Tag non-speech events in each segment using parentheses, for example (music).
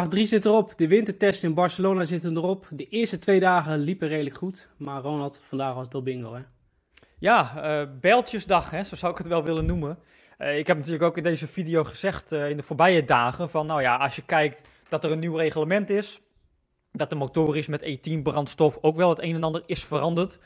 dag 3 zit erop. De wintertest in Barcelona zit erop. De eerste twee dagen liepen redelijk goed. Maar Ronald, vandaag was het wel bingo, hè? Ja, uh, hè, zo zou ik het wel willen noemen. Eh, ik heb natuurlijk ook in deze video gezegd eh, in de voorbije dagen van, nou ja, als je kijkt dat er een nieuw reglement is, dat de motor is met E10-brandstof ook wel het een en ander is veranderd,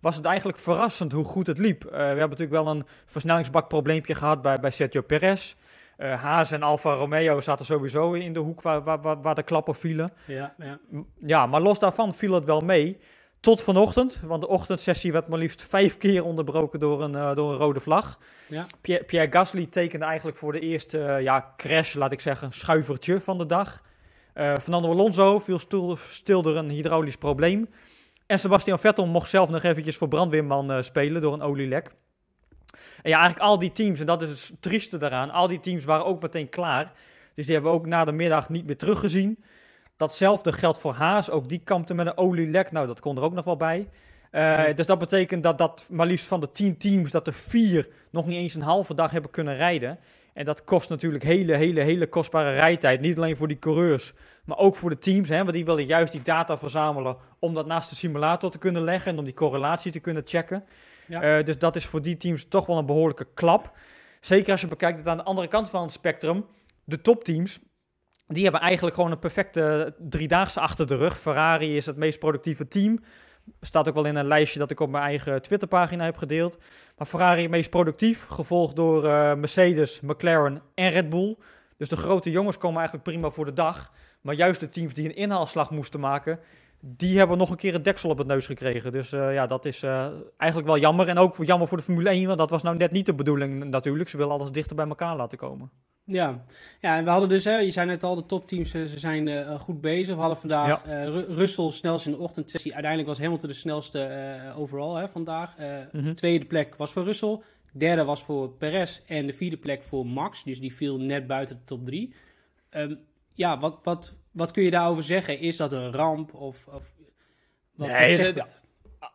was het eigenlijk verrassend hoe goed het liep. we hebben natuurlijk wel een versnellingsbakprobleempje gehad bij, bij Sergio Perez. Eh, Haas en Alfa Romeo zaten sowieso in de hoek waar, waar, waar de klappen vielen. Ja, ja. ja, maar los daarvan viel het wel mee. Tot vanochtend, want de ochtendsessie werd maar liefst vijf keer onderbroken door een, eh, door een rode vlag. Ja. Pierre, Gasly tekende eigenlijk voor de eerste eh, ja, crash, laat ik zeggen, schuivertje van de dag. Uh, Fernando Alonso viel stil, een hydraulisch probleem. En Sebastian Vettel mocht zelf nog eventjes voor brandweerman spelen door een olielek. En ja, eigenlijk al die teams, en dat is het trieste daaraan, al die teams waren ook meteen klaar. Dus die hebben we ook na de middag niet meer teruggezien. Datzelfde geldt voor Haas. Ook die kampte met een olielek. Nou, dat kon er ook nog wel bij. Eh, dus dat betekent dat, dat maar liefst van de tien teams, dat er vier nog niet eens een halve dag hebben kunnen rijden. En dat kost natuurlijk hele, hele, hele kostbare rijtijd. Niet alleen voor die coureurs, maar ook voor de teams. Hè, want die willen juist die data verzamelen om dat naast de simulator te kunnen leggen en om die correlatie te kunnen checken. Eh, dus dat is voor die teams toch wel een behoorlijke klap. Zeker als je bekijkt dat aan de andere kant van het spectrum, de topteams, die hebben eigenlijk gewoon een perfecte driedaagse achter de rug. Ferrari is het meest productieve team. Staat ook wel in een lijstje dat ik op mijn eigen Twitterpagina heb gedeeld. Maar Ferrari het meest productief, gevolgd door eh, Mercedes, McLaren en Red Bull. Dus de grote jongens komen eigenlijk prima voor de dag. Maar juist de teams die een inhaalslag moesten maken, die hebben nog een keer het deksel op het neus gekregen. Dus eh, ja, dat is eh, eigenlijk wel jammer. En ook jammer voor de Formule 1, want dat was nou net niet de bedoeling natuurlijk. Ze willen alles dichter bij elkaar laten komen. Ja, ja en we hadden dus, hè, je zijn net al, de topteams eh, ze zijn goed bezig. We hadden vandaag ja. Russell snelst in de ochtend. Uiteindelijk was Hamilton de snelste overal hè, vandaag. Mhm. Tweede plek was voor Russell. Derde was voor Perez. En de vierde plek voor Max. Dus die viel net buiten de top drie. Um, ja, wat, wat, wat kun je daarover zeggen? Is dat een ramp? Of, of wat, nee, wat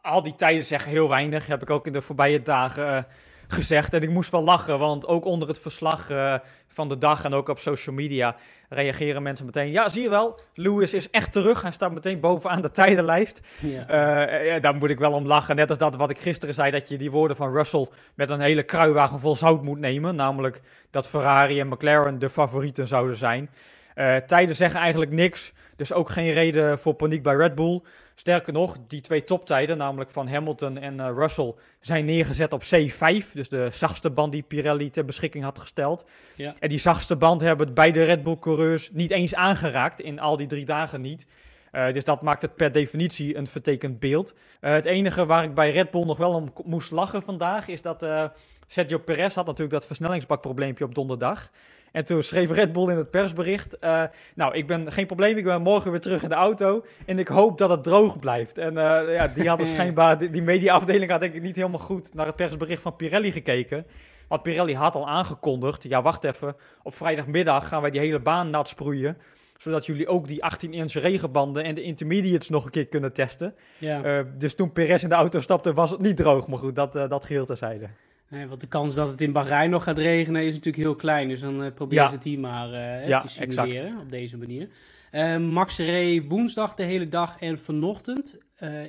al die tijden zeggen heel weinig. Heb ik ook in de voorbije dagen eh, gezegd. En ik moest wel lachen, want ook onder het verslag eh, van de dag en ook op social media reageren mensen meteen. Ja, zie je wel, Lewis is echt terug. Hij staat meteen bovenaan de tijdenlijst. Eh, ja. daar moet ik wel om lachen. Net als dat wat ik gisteren zei, dat je die woorden van Russell met een hele kruiwagen vol zout moet nemen. Namelijk dat Ferrari en McLaren de favorieten zouden zijn. Eh, tijden zeggen eigenlijk niks, dus ook geen reden voor paniek bij Red Bull. Sterker nog, die twee toptijden, namelijk van Hamilton en eh, Russell, zijn neergezet op C5. Dus de zachtste band die Pirelli ter beschikking had gesteld. Ja. En die zachtste band hebben beide Red Bull-coureurs niet eens aangeraakt, in al die drie dagen niet. Eh, dus dat maakt het per definitie een vertekend beeld. het enige waar ik bij Red Bull nog wel om moest lachen vandaag is dat uh, Sergio Perez had natuurlijk dat versnellingsbakprobleempje op donderdag. En toen schreef Red Bull in het persbericht: eh, Nou, ik ben geen probleem, ik ben morgen weer terug in de auto. En ik hoop dat het droog blijft. En eh, ja, die hadden schijnbaar, die, mediaafdeling had denk ik niet helemaal goed naar het persbericht van Pirelli gekeken. Want Pirelli had al aangekondigd: Ja, wacht even, op vrijdagmiddag gaan wij die hele baan nat sproeien zodat jullie ook die 18-inch regenbanden en de intermediates nog een keer kunnen testen. Ja. Eh, dus toen Perez in de auto stapte, was het niet droog. Maar goed, dat, dat geheel terzijde want de kans dat het in Bahrein nog gaat regenen is natuurlijk heel klein. Dus dan uh, eh, probeer ja. het hier maar eh, te simuleren op deze manier. Eh, Max reed woensdag de hele dag en vanochtend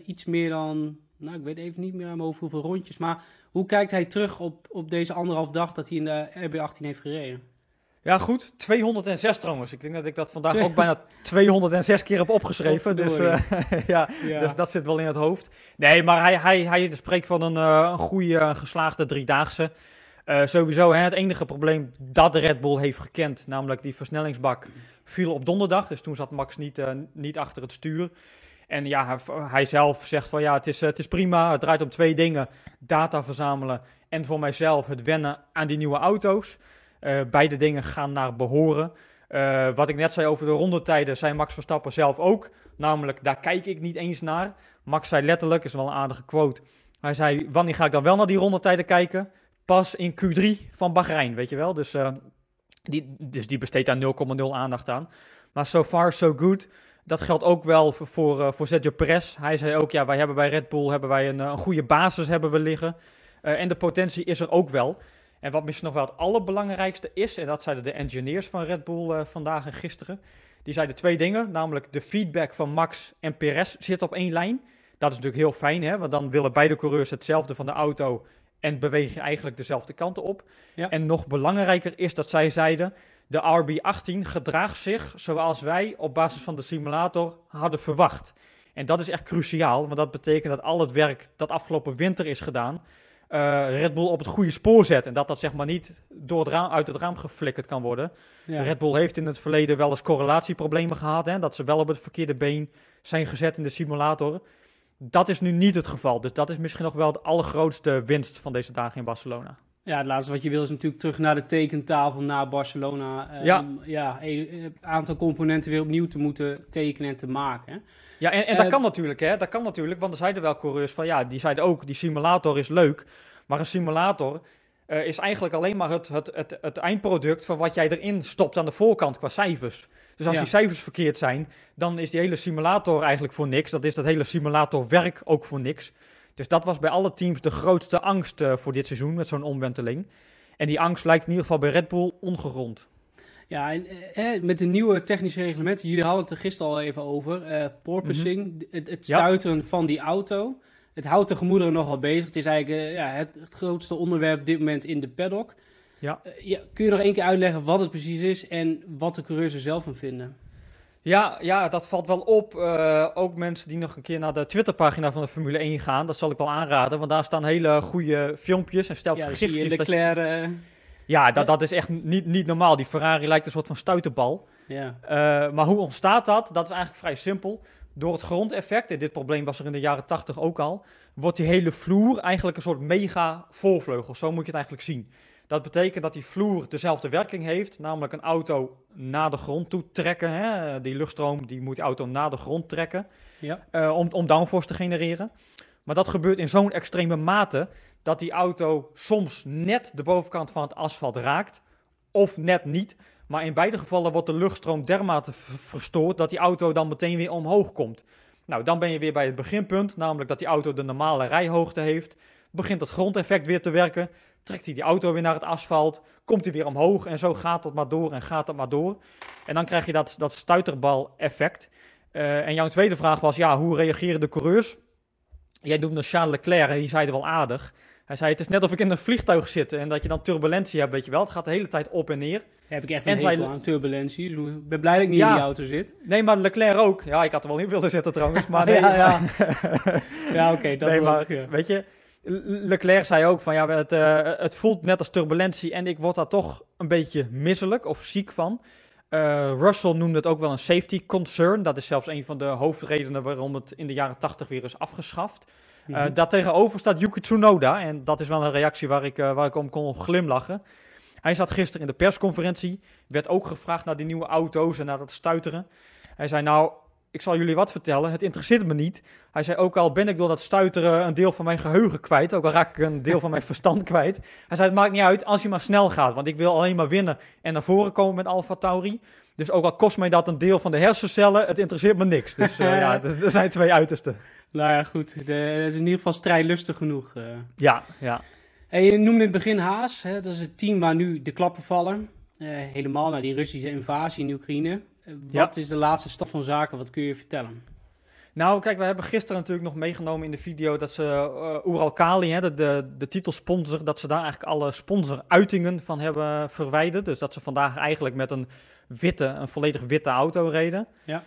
iets meer dan... Nou, ik weet even niet meer over hoeveel rondjes. Maar hoe kijkt hij terug op, op deze anderhalf dag dat hij in de RB18 heeft gereden? Ja, goed. 206 trouwens. Ik denk dat ik dat vandaag ook bijna 206 (laughs) keer heb opgeschreven. Dus, eh, (laughs) ja, dus dat zit wel in het hoofd. Nee, maar hij, hij, hij spreekt van een uh, goede, uh, geslaagde driedaagse. Eh, sowieso, hè, het enige probleem dat de Red Bull heeft gekend, namelijk die versnellingsbak, viel op donderdag. Dus toen zat Max niet, niet achter het stuur. En ja, hij, hij zelf zegt van ja, het is, het is prima. Het draait om twee dingen. Data verzamelen en voor mijzelf het wennen aan die nieuwe auto's. Eh, beide dingen gaan naar behoren. Eh, wat ik net zei over de rondetijden, zei Max Verstappen zelf ook. Namelijk, daar kijk ik niet eens naar. Max zei letterlijk, is wel een aardige quote. Hij zei, wanneer ga ik dan wel naar die rondetijden kijken? Pas in Q3 van Bahrein, weet je wel. Dus, eh, die, dus die besteedt daar 0,0 aandacht aan. Maar so far, so good. Dat geldt ook wel voor, voor, Sergio Perez. Hij zei ook, ja, wij hebben bij Red Bull hebben wij een, een goede basis hebben we liggen. en de potentie is er ook wel. En wat misschien nog wel het allerbelangrijkste is, en dat zeiden de engineers van Red Bull eh, vandaag en gisteren. Die zeiden twee dingen, namelijk de feedback van Max en Perez zit op één lijn. Dat is natuurlijk heel fijn, hè? want dan willen beide coureurs hetzelfde van de auto en bewegen eigenlijk dezelfde kanten op. En nog belangrijker is dat zij zeiden, de RB18 gedraagt zich zoals wij op basis van de simulator hadden verwacht. En dat is echt cruciaal, want dat betekent dat al het werk dat afgelopen winter is gedaan, eh, Red Bull op het goede spoor zet. En dat dat zeg maar niet door het raam, uit het raam geflikkerd kan worden. Ja. Red Bull heeft in het verleden wel eens correlatieproblemen gehad. Hè, dat ze wel op het verkeerde been zijn gezet in de simulator. Dat is nu niet het geval. Dus dat is misschien nog wel de allergrootste winst van deze dagen in Barcelona. Ja, het laatste wat je wil is natuurlijk terug naar de tekentafel na Barcelona. Eh, ja. ja, een eh, aantal componenten weer opnieuw te moeten tekenen en te maken. Ja, en, en dat eh, kan natuurlijk, hè? Dat kan natuurlijk, want er zeiden wel coureurs van ja, die zeiden ook, die simulator is leuk. Maar een simulator is eigenlijk alleen maar het, het, het, het, eindproduct van wat jij erin stopt aan de voorkant qua cijfers. Dus als die cijfers verkeerd zijn, dan is die hele simulator eigenlijk voor niks. Dat is dat hele simulatorwerk ook voor niks. Dus dat was bij alle teams de grootste angst eh, voor dit seizoen met zo'n omwenteling. En die angst lijkt in ieder geval bij Red Bull ongerond. Ja, en, eh, eh, met de nieuwe technische reglementen, jullie hadden het er gisteren al even over. Uh, porpoising, mhm. het, het, van die auto. Het houdt de gemoederen nogal bezig. Het is eigenlijk ja, het, grootste onderwerp op dit moment in de paddock. Ja. ja. kun je nog één keer uitleggen wat het precies is en wat de coureurs er zelf van vinden? Ja, ja, dat valt wel op. Eh, ook mensen die nog een keer naar de Twitterpagina van de Formule 1 gaan, dat zal ik wel aanraden. Want daar staan hele goede filmpjes en stelt ja, gifjes. Leclerc, je... uh... Ja, dat, dat is echt niet, niet normaal. Die Ferrari lijkt een soort van stuiterbal. Ja. Eh, maar hoe ontstaat dat? Dat is eigenlijk vrij simpel. Door het grondeffect, en dit probleem was er in de jaren 80 ook al, wordt die hele vloer eigenlijk een soort mega voorvleugel. Zo moet je het eigenlijk zien. Dat betekent dat die vloer dezelfde werking heeft, namelijk een auto naar de grond toe trekken. Hè? Die luchtstroom die moet de auto naar de grond trekken ja. Eh, om, om downforce te genereren. Maar dat gebeurt in zo'n extreme mate dat die auto soms net de bovenkant van het asfalt raakt of net niet. Maar in beide gevallen wordt de luchtstroom dermate verstoord dat die auto dan meteen weer omhoog komt. Nou, dan ben je weer bij het beginpunt, namelijk dat die auto de normale rijhoogte heeft. Begint het grondeffect weer te werken trekt hij die auto weer naar het asfalt, komt hij weer omhoog en zo gaat dat maar door en gaat dat maar door. En dan krijg je dat, dat stuiterbal-effect. Eh, en jouw tweede vraag was, ja, hoe reageren de coureurs? Jij noemde Charles Leclerc en die zei wel aardig. Hij zei, het is net of ik in een vliegtuig zit en dat je dan turbulentie hebt, weet je wel. Het gaat de hele tijd op en neer. heb ik echt een en aan turbulenties. Dus ik ben blij dat ik niet in die auto zit. Nee, maar Leclerc ook. Ja, ik had er wel in willen zitten trouwens, maar (laughs) nee. ja, ja. (laughs) ja oké. dat nee, ja. weet je, Leclerc zei ook van ja, het, eh, het voelt net als turbulentie en ik word daar toch een beetje misselijk of ziek van. Eh, Russell noemde het ook wel een safety concern. Dat is zelfs een van de hoofdredenen waarom het in de jaren 80 weer is afgeschaft. Mm -hmm. staat Yuki Tsunoda. En dat is wel een reactie waar ik, waar ik om kon glimlachen. Hij zat gisteren in de persconferentie. Werd ook gevraagd naar die nieuwe auto's en naar dat stuiteren. Hij zei nou, ik zal jullie wat vertellen, het interesseert me niet. Hij zei ook al ben ik door dat stuiteren een deel van mijn geheugen kwijt, ook al raak ik een deel van mijn verstand kwijt. Hij zei het maakt niet uit als je maar snel gaat, want ik wil alleen maar winnen en naar voren komen met Alpha Tauri. Dus ook al kost mij dat een deel van de hersencellen, het interesseert me niks. Dus eh, ja, (laughs) er zijn twee uitersten. Nou ja, goed. De, het is in ieder geval strijdlustig genoeg. Eh. Ja, ja. En je noemde in het begin Haas. Hè? Dat is het team waar nu de klappen vallen. Eh, helemaal naar die Russische invasie in Oekraïne. Wat is de laatste stap van zaken? Wat kun je vertellen? Nou, kijk, we hebben gisteren natuurlijk nog meegenomen in de video dat ze uh, Kali, hè, de, de, de, titelsponsor, dat ze daar eigenlijk alle sponsoruitingen van hebben verwijderd. Dus dat ze vandaag eigenlijk met een witte, een volledig witte auto reden. Ja.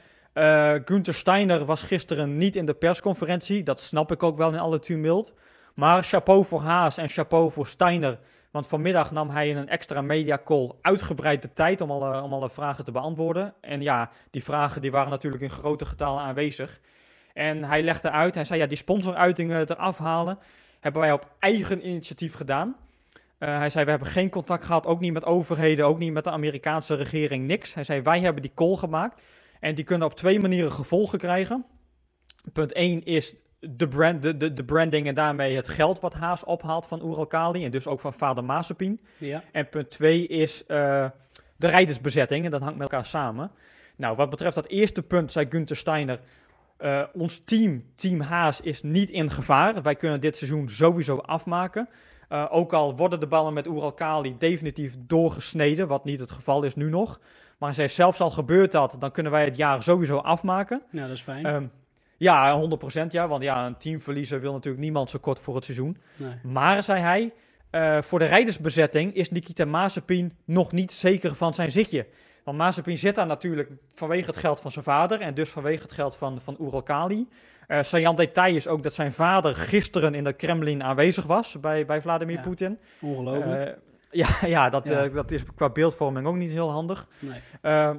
Uh, Gunther Steiner was gisteren niet in de persconferentie. Dat snap ik ook wel in alle tumult. Maar chapeau voor Haas en chapeau voor Steiner want vanmiddag nam hij in een extra media call uitgebreid de tijd om alle, om alle vragen te beantwoorden. En ja, die vragen die waren natuurlijk in grote getalen aanwezig. En hij legde uit, hij zei ja, die sponsoruitingen te afhalen hebben wij op eigen initiatief gedaan. Eh, hij zei, we hebben geen contact gehad, ook niet met overheden, ook niet met de Amerikaanse regering, niks. Hij zei, wij hebben die call gemaakt en die kunnen op twee manieren gevolgen krijgen. Punt 1 is de, brand, de, de, de, branding en daarmee het geld wat Haas ophaalt van Uralkali en dus ook van vader Mazepin. Ja. En punt twee is eh, de rijdersbezetting en dat hangt met elkaar samen. Nou, wat betreft dat eerste punt zei Gunther Steiner, eh, ons team, team Haas, is niet in gevaar. Wij kunnen dit seizoen sowieso afmaken. Eh, ook al worden de ballen met Uralkali definitief doorgesneden, wat niet het geval is nu nog. Maar hij zei zelfs al gebeurt dat, dan kunnen wij het jaar sowieso afmaken. Nou, dat is fijn. Ehm, ja, 100% ja. Want ja, een teamverliezer wil natuurlijk niemand zo kort voor het seizoen. Nee. Maar, zei hij, eh, voor de rijdersbezetting is Nikita Mazepin nog niet zeker van zijn zitje. Want Mazepin zit daar natuurlijk vanwege het geld van zijn vader en dus vanwege het geld van, van Ural Kali. Uh, eh, detail is ook dat zijn vader gisteren in de Kremlin aanwezig was bij, bij Vladimir ja. Poetin. Ongelooflijk. Eh, (laughs) ja, ja, dat, dat is qua beeldvorming ook niet heel handig. Nee. Ehm,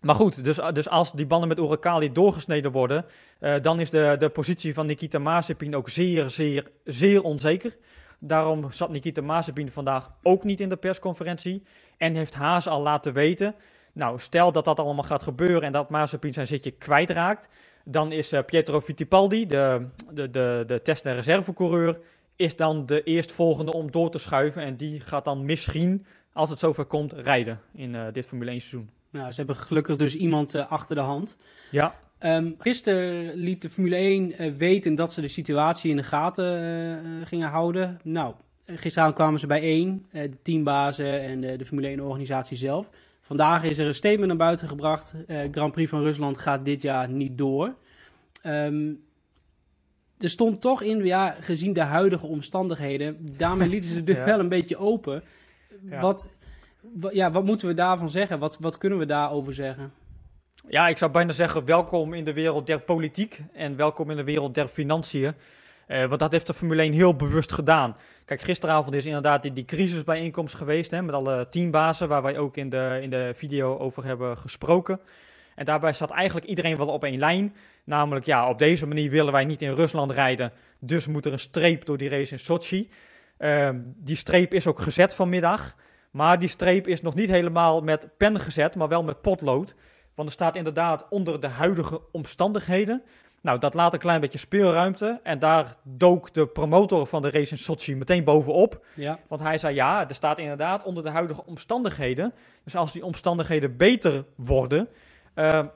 maar goed, dus, eh, dus als die banden met Orakali doorgesneden worden, eh, dan is de, de positie van Nikita Mazepin ook zeer, zeer, zeer onzeker. Daarom zat Nikita Mazepin vandaag ook niet in de persconferentie en heeft Haas al laten weten. Nou, stel dat dat allemaal gaat gebeuren en dat Mazepin zijn zitje kwijtraakt, dan is eh, Pietro Fittipaldi, de, de, de, de test- en reservecoureur, is dan de eerstvolgende om door te schuiven en die gaat dan misschien, als het zover komt, rijden in dit Formule 1 seizoen. Nou, ze hebben gelukkig dus iemand eh, achter de hand. Ja. Um, gisteren liet de Formule 1 eh, weten dat ze de situatie in de gaten eh, gingen houden. Nou, gisteravond kwamen ze bijeen, de teambazen en de, de Formule 1-organisatie zelf. Vandaag is er een statement naar buiten gebracht. Grand Prix van Rusland gaat dit jaar niet door. Ehm, er stond toch in, ja, gezien de huidige omstandigheden, daarmee lieten ze de (laughs) deur wel een beetje open. Wat ja, wat moeten we daarvan zeggen? Wat, wat kunnen we daarover zeggen? Ja, ik zou bijna zeggen: welkom in de wereld der politiek en welkom in de wereld der financiën. Uh, want dat heeft de Formule 1 heel bewust gedaan. Kijk, gisteravond is inderdaad die, die crisisbijeenkomst geweest hè, met alle teambazen, waar wij ook in de, in de video over hebben gesproken. En daarbij zat eigenlijk iedereen wel op één lijn. Namelijk, ja, op deze manier willen wij niet in Rusland rijden. Dus moet er een streep door die race in Sochi. Ehm, die streep is ook gezet vanmiddag. Maar die streep is nog niet helemaal met pen gezet, maar wel met potlood. Want er staat inderdaad onder de huidige omstandigheden. Nou, dat laat een klein beetje speelruimte. En daar dook de promotor van de race in Sochi meteen bovenop. Ja. Want hij zei, ja, er staat inderdaad onder de huidige omstandigheden. Dus als die omstandigheden beter worden, ehm,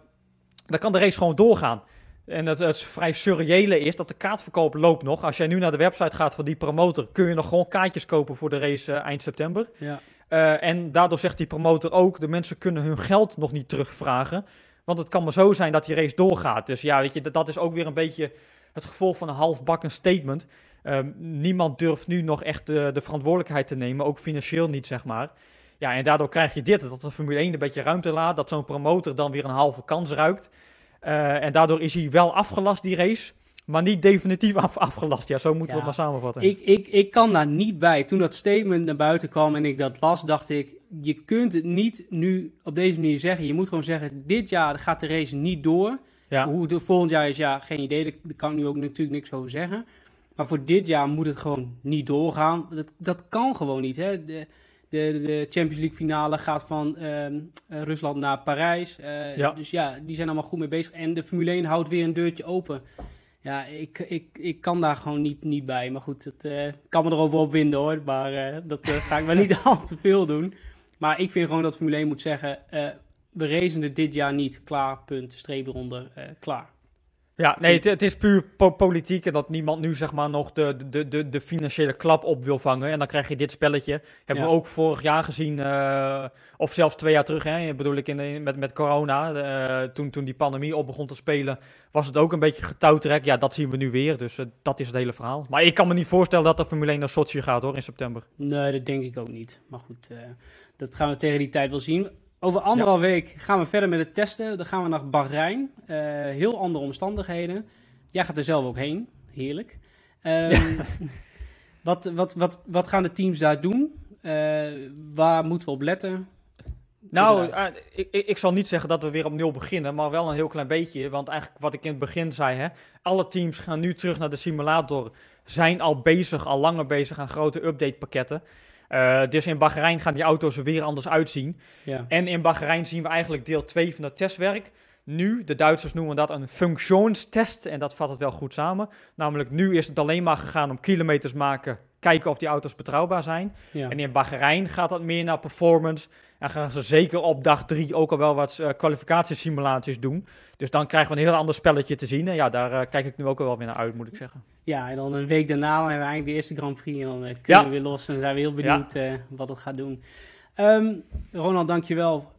dan kan de race gewoon doorgaan. En het, het vrij surreële is dat de kaartverkoop loopt nog. Als jij nu naar de website gaat van die promotor, kun je nog gewoon kaartjes kopen voor de race eh, eind september. Ja. Eh, en daardoor zegt die promotor ook, de mensen kunnen hun geld nog niet terugvragen. Want het kan maar zo zijn dat die race doorgaat. Dus ja, weet je, dat, is ook weer een beetje het gevolg van een halfbakken statement. Ehm, niemand durft nu nog echt de, de, verantwoordelijkheid te nemen, ook financieel niet, zeg maar. Ja, en daardoor krijg je dit, dat de Formule 1 een beetje ruimte laat, dat zo'n promotor dan weer een halve kans ruikt. Eh, en daardoor is hij wel afgelast, die race. Maar niet definitief af, afgelast. Ja, zo moeten we het maar samenvatten. Ik, ik, ik kan daar niet bij. Toen dat statement naar buiten kwam en ik dat las, dacht ik... je kunt het niet nu op deze manier zeggen. Je moet gewoon zeggen, dit jaar gaat de race niet door. Hoe het volgend jaar is, ja, geen idee. Daar kan ik nu ook natuurlijk niks over zeggen. Maar voor dit jaar moet het gewoon niet doorgaan. Dat, dat kan gewoon niet. Hè? De, de, de Champions League finale gaat van ehm, Rusland naar Parijs. Eh, dus ja, die zijn allemaal goed mee bezig. En de Formule 1 houdt weer een deurtje open. Ja, ik, ik, ik kan daar gewoon niet, niet bij. Maar goed, eh, ik uh, kan me erover opwinden hoor. Maar eh, dat eh, ga ik wel niet (laughs) al te veel doen. Maar ik vind gewoon dat Formule 1 moet zeggen... we racen dit jaar niet. Klaar, punt, streep eronder, klaar. Ja, nee, het, is puur politiek en dat niemand nu zeg maar nog de, de, de, de financiële klap op wil vangen. En dan krijg je dit spelletje. Hebben we ook vorig jaar gezien, eh, of zelfs twee jaar terug, hè, bedoel ik in, in met, met corona. Uh, toen, toen die pandemie op begon te spelen, was het ook een beetje getouwtrek. Ja, dat zien we nu weer, dus eh, dat is het hele verhaal. Maar ik kan me niet voorstellen dat de Formule 1 naar Sochi gaat hoor, in september. Nee, dat denk ik ook niet. Maar goed, dat gaan we tegen die tijd wel zien. Over anderhalf week gaan we verder met het testen. Dan gaan we naar Bahrein. Eh, heel andere omstandigheden. Jij gaat er zelf ook heen. Heerlijk. Ehm, (laughs) wat, wat, wat, wat gaan de teams daar doen? Eh, waar moeten we op letten? Nou, eh, ik, ik, zal niet zeggen dat we weer op nul beginnen, maar wel een heel klein beetje. Want eigenlijk wat ik in het begin zei, hè, alle teams gaan nu terug naar de simulator. Zijn al bezig, al langer bezig aan grote updatepakketten. Eh, dus in Bahrein gaan die auto's er weer anders uitzien. Ja. En in Bahrein zien we eigenlijk deel 2 van het testwerk. Nu, de Duitsers noemen dat een functionstest en dat vat het wel goed samen. Namelijk nu is het alleen maar gegaan om kilometers maken kijken of die auto's betrouwbaar zijn. En in Bahrein gaat dat meer naar performance. En gaan ze zeker op dag drie ook al wel wat uh, kwalificatiesimulaties doen. Dus dan krijgen we een heel ander spelletje te zien. En ja, daar eh, kijk ik nu ook al wel weer naar uit, moet ik zeggen. Ja, en dan een week daarna hebben we eigenlijk de eerste Grand Prix. En dan eh, kunnen ja. we weer los en zijn we heel benieuwd wat het gaat doen. Um, Ronald, dankjewel.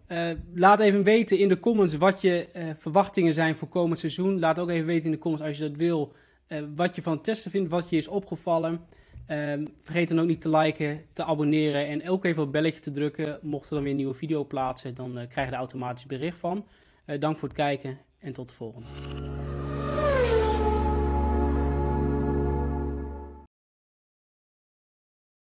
laat even weten in de comments wat je verwachtingen zijn voor komend seizoen. Laat ook even weten in de comments als je dat wil wat je van het testen vindt, wat je is opgevallen. Ehm, vergeet dan ook niet te liken, te abonneren en elke even op belletje te drukken. Mocht er dan weer een nieuwe video plaatsen, dan uh, krijg je er automatisch bericht van. Uh, dank voor het kijken en tot de volgende.